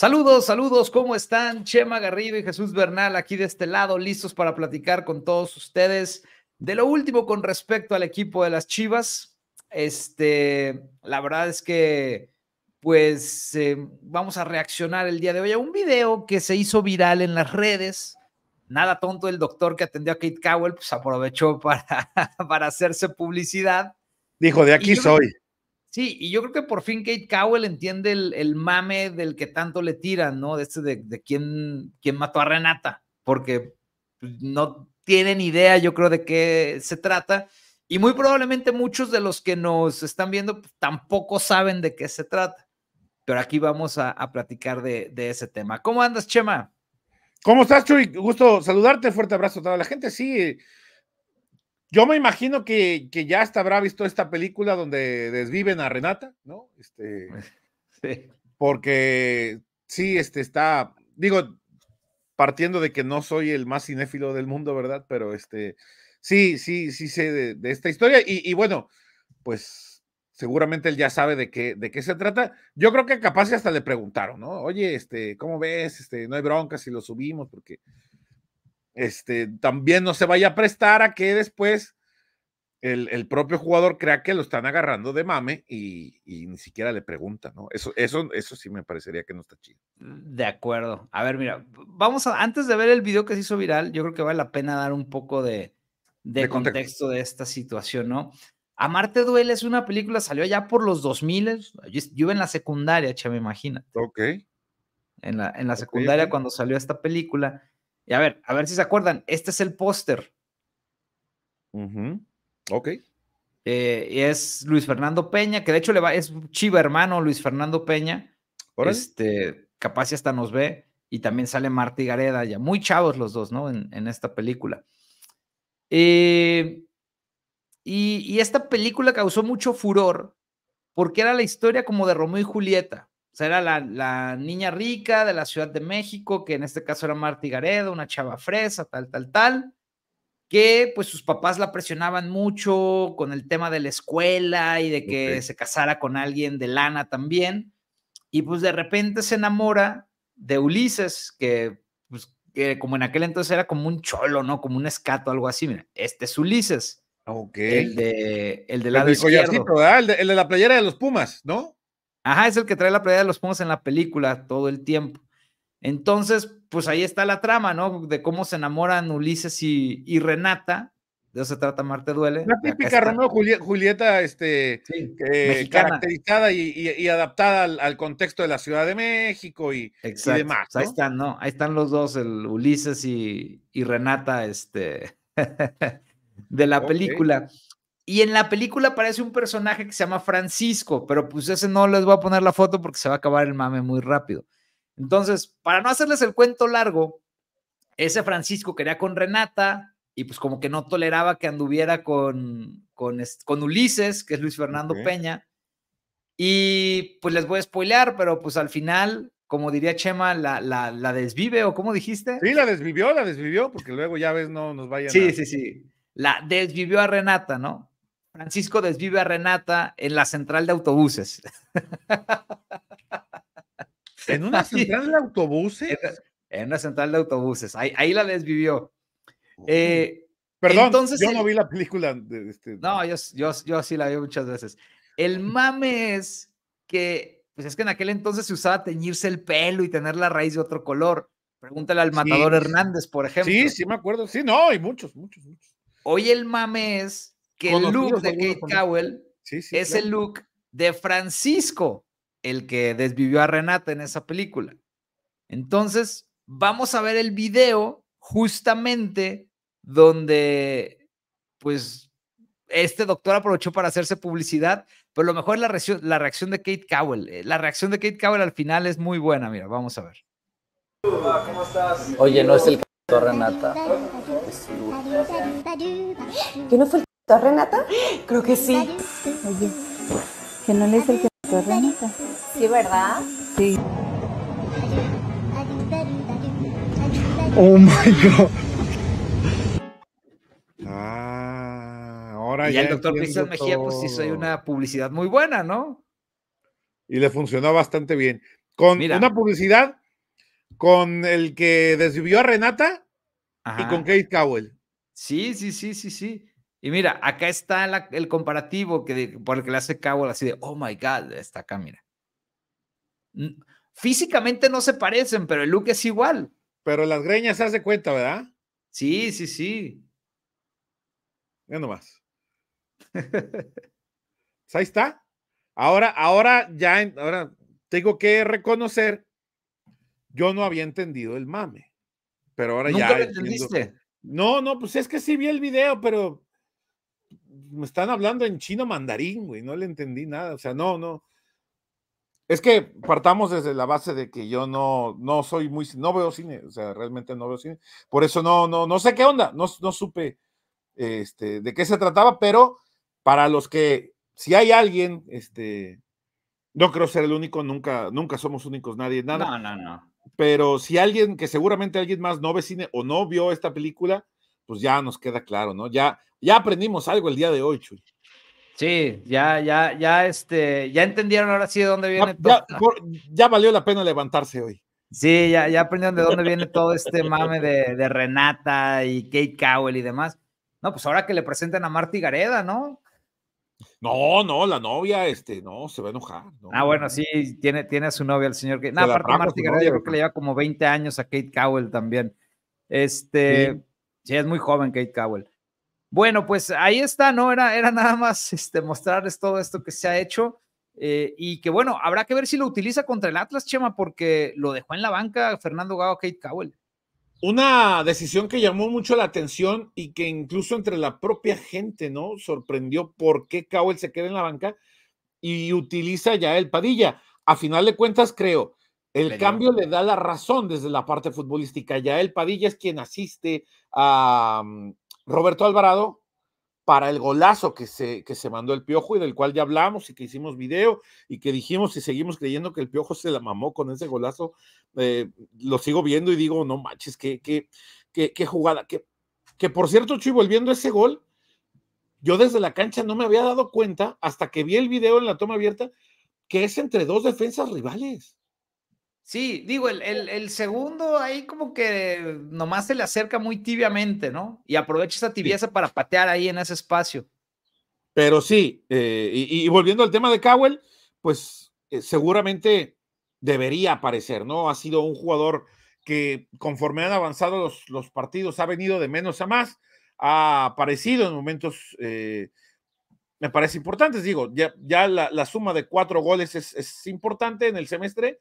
Saludos, saludos, ¿cómo están? Chema Garrido y Jesús Bernal aquí de este lado, listos para platicar con todos ustedes de lo último con respecto al equipo de las Chivas. Este, la verdad es que pues eh, vamos a reaccionar el día de hoy a un video que se hizo viral en las redes. Nada tonto el doctor que atendió a Kate Cowell, pues aprovechó para, para hacerse publicidad. Dijo, de aquí soy. Sí, y yo creo que por fin Kate Cowell entiende el, mame del que tanto le tiran, ¿no? De este de, de quién, mató a Renata, porque pues, no tienen idea, yo creo, de qué se trata. Y muy probablemente muchos de los que nos están viendo pues, tampoco saben de qué se trata. Pero aquí vamos a, platicar de, de, ese tema. ¿Cómo andas, Chema? ¿Cómo estás, Chuy? Gusto saludarte. Fuerte abrazo a toda la gente. Sí, yo me imagino que, que, ya hasta habrá visto esta película donde desviven a Renata, ¿no? Este, sí. Porque sí, este está, digo, partiendo de que no soy el más cinéfilo del mundo, ¿verdad? Pero este, sí, sí, sí sé de, esta historia y, bueno, pues seguramente él ya sabe de qué, de qué se trata. Yo creo que capaz hasta le preguntaron, ¿no? Oye, este, ¿cómo ves? Este, no hay bronca si lo subimos porque este, también no se vaya a prestar a que después el, propio jugador crea que lo están agarrando de mame y, ni siquiera le pregunta, ¿no? Eso, eso, eso sí me parecería que no está chido. De acuerdo. A ver, mira, vamos a, antes de ver el video que se hizo viral, yo creo que vale la pena dar un poco de, contexto, de esta situación, ¿no? Amarte duele es una película, salió ya por los 2000, yo, yo en la secundaria, che, me imagina. Ok. En la, en la secundaria cuando salió esta película. Y a ver, a ver si se acuerdan, este es el póster. Ok. Eh, es Luis Fernando Peña, que de hecho le va, es chiva hermano Luis Fernando Peña. Este, capaz y hasta nos ve. Y también sale Marta Gareda, ya muy chavos los dos, ¿no? En, esta película. Eh, y, y esta película causó mucho furor porque era la historia como de Romeo y Julieta. O sea, era la, niña rica de la Ciudad de México, que en este caso era Marti Garedo, una chava fresa, tal, tal, tal, que pues sus papás la presionaban mucho con el tema de la escuela y de que se casara con alguien de lana también. Y pues de repente se enamora de Ulises, que, pues, como en aquel entonces era como un cholo, ¿no? Como un escato, algo así. Mira, este es Ulises. Ok. El de, el de el de la playera de los Pumas, ¿no? Ajá, es el que trae la pelea de los pomos en la película todo el tiempo. Entonces, pues ahí está la trama, ¿no? De cómo se enamoran Ulises y, Renata. De eso se trata Marte Duele. La típica Romeo Julieta este, eh, caracterizada y, adaptada al, contexto de la Ciudad de México y, demás. Pues, ahí están, ¿no? Ahí están los dos, el Ulises y, Renata, este, de la película. Y en la película aparece un personaje que se llama Francisco, pero pues ese no les voy a poner la foto porque se va a acabar el mame muy rápido. Entonces, para no hacerles el cuento largo, ese Francisco quería con Renata y pues como que no toleraba que anduviera con, con, con Ulises, que es Luis Fernando Peña. Y pues les voy a spoilear, pero pues al final, como diría Chema, la, la, desvive o como dijiste. Sí, la desvivió, la desvivió, porque luego ya ves, no nos vaya Sí, sí, sí. La desvivió a Renata, ¿no? Francisco desvive a Renata en la central de autobuses. ¿En una central de autobuses? En, una central de autobuses. Ahí, la desvivió. Eh, Perdón, yo no vi la película. Este, no, yo, yo, sí la vi muchas veces. El mame es que, pues es que en aquel entonces se usaba teñirse el pelo y tener la raíz de otro color. Pregúntale al matador Hernández, por ejemplo. Sí, sí me acuerdo. Sí, no, hay muchos, muchos, muchos. Hoy el mame es que el look de Kate Cowell es el look de Francisco, el que desvivió a Renata en esa película. Entonces, vamos a ver el video justamente donde, pues, este doctor aprovechó para hacerse publicidad, pero lo mejor es la reacción, de Kate Cowell. Eh, la reacción de Kate Cowell al final es muy buena, mira, vamos a ver. Oye, no es el que Renata. ¿Que no a Renata? Creo que sí. Oye, que no le el que tú Renata. Sí, ¿verdad? Sí. Oh my god. Ah, ahora y ya. el doctor Cristian Mejía, pues hizo soy una publicidad muy buena, ¿no? Y le funcionó bastante bien. Con una publicidad con el que desvivió a Renata y con Kate Cowell. Sí, sí, sí, sí, sí. Y mira, acá está el comparativo que por el que le hace Cowell así de, oh my God, está acá, mira. Físicamente no se parecen, pero el look es igual. Pero las greñas se hace cuenta, ¿verdad? Sí, sí, sí. Ya nomás. Pues ahí está. Ahora, ahora ya, ahora tengo que reconocer, yo no había entendido el mame, pero ahora ya. lo entendiste? No, no, pues es que sí vi el video, pero me están hablando en chino mandarín, güey, no le entendí nada, o sea, no, no. Es que partamos desde la base de que yo no, no soy muy, no veo cine, o sea, realmente no veo cine. Por eso no, no, no sé qué onda, no, no supe este, de qué se trataba, pero para los que, si hay alguien, este, no creo ser el único, nunca, nunca somos únicos, nadie, nada. No, no, no. Pero si alguien, que seguramente alguien más no ve cine o no vio esta película, pues ya nos queda claro, ¿no? Ya, ya aprendimos algo el día de hoy, Chuy. Sí, ya, ya, ya, este, ya entendieron ahora sí de dónde viene todo. Ya, valió la pena levantarse hoy. Sí, ya, ya aprendieron de dónde viene todo este mame de, Renata y Kate Cowell y demás. No, pues ahora que le presentan a Marty Gareda, ¿no? No, no, la novia, este, no, se va a enojar. Ah, bueno, sí, tiene, tiene a su novia el señor que. No, aparte Marty Gareda, yo creo que le lleva como 20 años a Kate Cowell también. Este. Sí, es muy joven Kate Cowell. Bueno, pues ahí está, ¿no? Era, era nada más este, mostrarles todo esto que se ha hecho. Eh, y que bueno, habrá que ver si lo utiliza contra el Atlas, Chema, porque lo dejó en la banca Fernando Gago Kate Cowell. Una decisión que llamó mucho la atención y que incluso entre la propia gente, ¿no? Sorprendió por qué Cowell se queda en la banca y utiliza ya el Padilla. A final de cuentas, creo, el cambio le da la razón desde la parte futbolística. Ya el Padilla es quien asiste a mm, Roberto Alvarado para el golazo que se, que se mandó el Piojo y del cual ya hablamos y que hicimos video y que dijimos y seguimos creyendo que el Piojo se la mamó con ese golazo. Eh, lo sigo viendo y digo, no manches, qué, qué, qué, jugada. Que, que por cierto, Chuy, volviendo a ese gol, yo desde la cancha no me había dado cuenta hasta que vi el video en la toma abierta que es entre dos defensas rivales. Sí, digo, el, segundo ahí como que nomás se le acerca muy tibiamente, ¿no? Y aprovecha esa tibieza para patear ahí en ese espacio. Pero sí, eh, y, volviendo al tema de Cowell, pues eh, seguramente debería aparecer, ¿no? Ha sido un jugador que conforme han avanzado los, partidos ha venido de menos a más, ha aparecido en momentos, eh, me parece importantes, digo, ya, ya la, suma de cuatro goles es importante en el semestre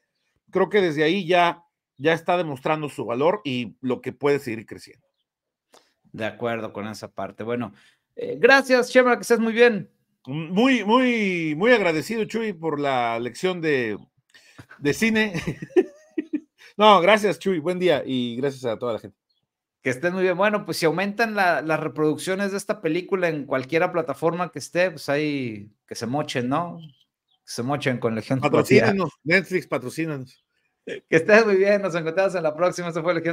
creo que desde ahí ya, ya está demostrando su valor y lo que puede seguir creciendo. De acuerdo con esa parte. Bueno, eh, gracias, Chema, que estés muy bien. Mm, muy, muy, muy agradecido, Chuy, por la lección de, cine. no, gracias, Chuy. Buen día y gracias a toda la gente. Que estén muy bien. Bueno, pues si aumentan las reproducciones de esta película en cualquiera plataforma que esté, pues ahí que se mochen, ¿no? se mochen con gente. Patrocínanos, Netflix, patrocínanos. Que estés muy bien, nos encontramos en la próxima. Eso fue gente.